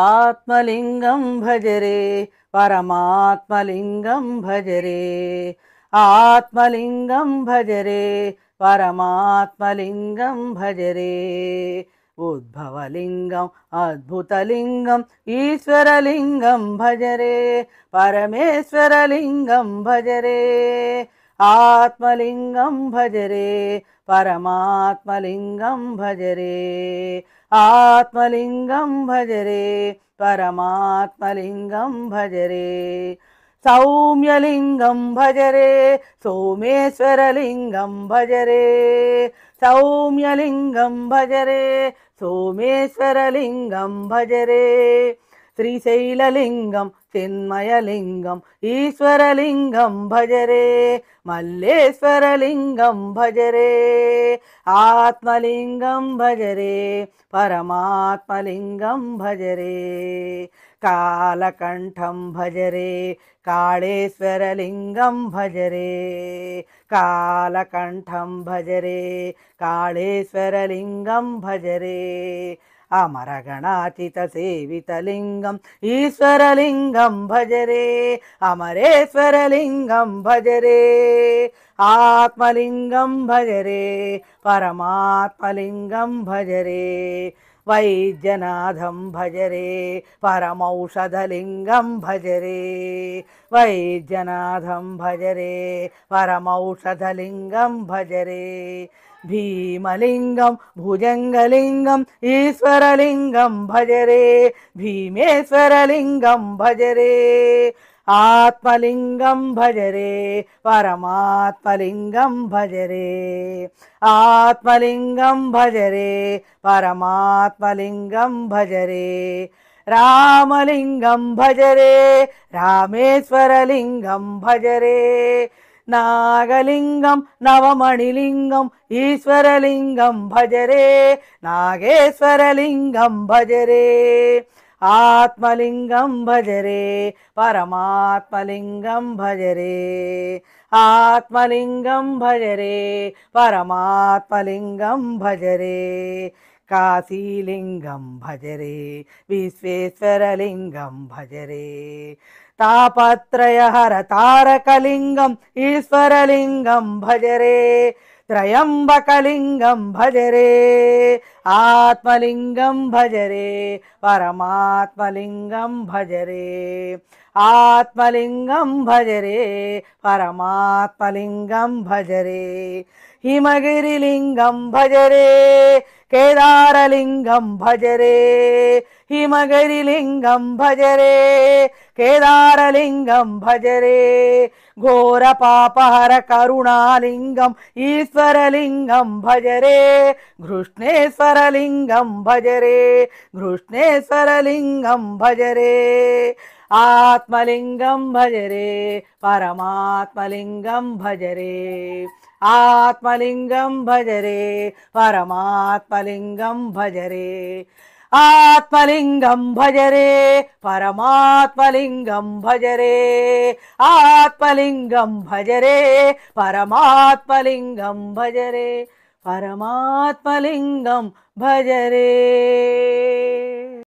आत्मलिङ्गं भजरे परमात्मलिङ्गं भजरे आत्मलिङ्गं भजरे परमात्मलिङ्गं भजरे उद्भवलिङ्गम् अद्भुतलिङ्गम् ईश्वरलिङ्गं भजरे परमेश्वरलिङ्गं भजरे आत्मलिङ्गं भजरे परमात्मलिङ्गं भजरे आत्मलिङ्गं भजरे परमात्मलिङ्गं भजरे रे सौम्यलिङ्गं भज भजरे सोमेश्वरलिङ्गं भजरे रे सौम्यलिङ्गं सोमेश्वरलिङ्गं भजरे శ్రీశైలలింగం చిన్మయలింగం ఈశ్వరలింగం భజరే మల్లేశ్వరలింగం భజరే ఆత్మలింగం భజరే పరమాత్మలింగం భజరే కాలకంఠం భజరే కాళేశ్వరలింగం భజరే కాలకంఠం భజరే కాళేశ్వరలింగం భజరే अमरगणातितसेवितलिङ्गम् ईश्वरलिङ्गं भजरे अमरेश्वरलिङ्गं भजरे आत्मलिङ्गं आत्मलिङ्गम् भजरे वैद्यनाथं भज रे परमौषधलिङ्गं भज रे भजरे परमौषधलिङ्गं भजरे भीमलिङ्गं भुजङ्गलिङ्गम् ईश्वरलिङ्गं भज रे भीमेश्वरलिङ्गं भजरे ஆத்மலிங்கம் பஜரே பரமாத்மலிங்கம் பஜரே ஆத்மலிங்கம் பஜரே பரமாத்மலிங்கம் பஜரே ராமலிங்கம் பஜரே ராமேஸ்வரலிங்கம் பஜரே நாகலிங்கம் நவமணிலிங்கம் ஈஸ்வரலிங்கம் பஜரே நாகேஸ்வரலிங்கம் பஜரே आत्मलिङ्गं भजरे परमात्मलिङ्गं भजरे आत्मलिङ्गं भजरे परमात्मलिङ्गं भजरे काशीलिङ्गं भजरे रे विश्वेश्वरलिङ्गं भजरे तापत्रयहरतारकलिङ्गम् ईश्वरलिङ्गं भजरे त्र्यम्बकलिङ्गं भजरे आत्मलिङ्गं भजरे रे परमात्मलिङ्गं भजरे आत्मलिङ्गं भजरे रे परमात्मलिङ्गं भज हिमगिरिलिङ्गं भजरे केदारलिङ्गं भजरे हिमगिरिलिङ्गं भजरे केदारलिङ्गं भजरे घोरपापहर करुणालिङ्गम् ईश्वरलिङ्गं भजरे घृष्णेश्वरलिङ्गं भजरे घृष्णेश्वरलिङ्गं भजरे आत्मलिङ्गं भजरे परमात्मलिङ्गं भजरे आत्मलिङ्गं भजरे परमात्मलिङ्गं भजरे आत्मलिङ्गं भजरे रे परमात्मलिङ्गं भज रे आत्मलिङ्गं भजरे रे परमात्मलिङ्गं भज परमात्मलिङ्गं भजरे